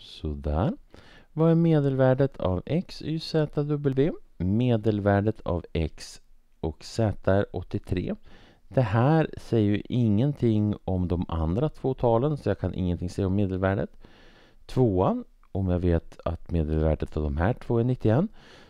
Sådär. Vad är medelvärdet av x, y, z, w? Medelvärdet av x och z är 83. Det här säger ju ingenting om de andra två talen, så jag kan ingenting säga om medelvärdet. Tvåan, om jag vet att medelvärdet av de här två är 91,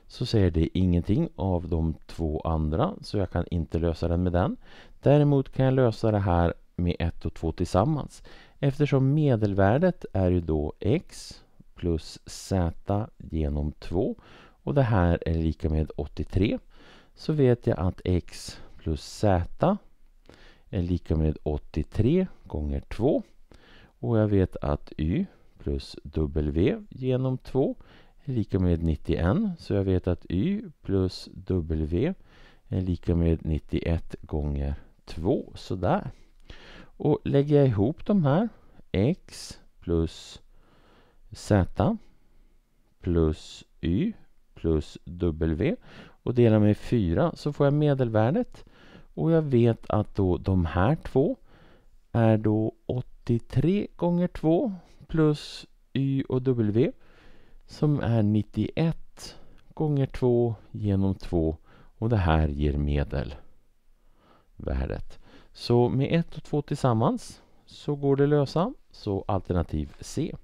så säger det ingenting av de två andra, så jag kan inte lösa den med den. Däremot kan jag lösa det här med 1 och 2 tillsammans eftersom medelvärdet är ju då x plus z genom 2 och det här är lika med 83 så vet jag att x plus z är lika med 83 gånger 2 och jag vet att y plus w genom 2 är lika med 91 så jag vet att y plus w är lika med 91 gånger 2 sådär. Och lägger jag ihop de här, x plus z plus y plus w och delar med 4 så får jag medelvärdet. Och jag vet att då de här två är då 83 gånger 2 plus y och w som är 91 gånger 2 genom 2 och det här ger medelvärdet. Så med 1 och 2 tillsammans så går det lösa. Så alternativ C.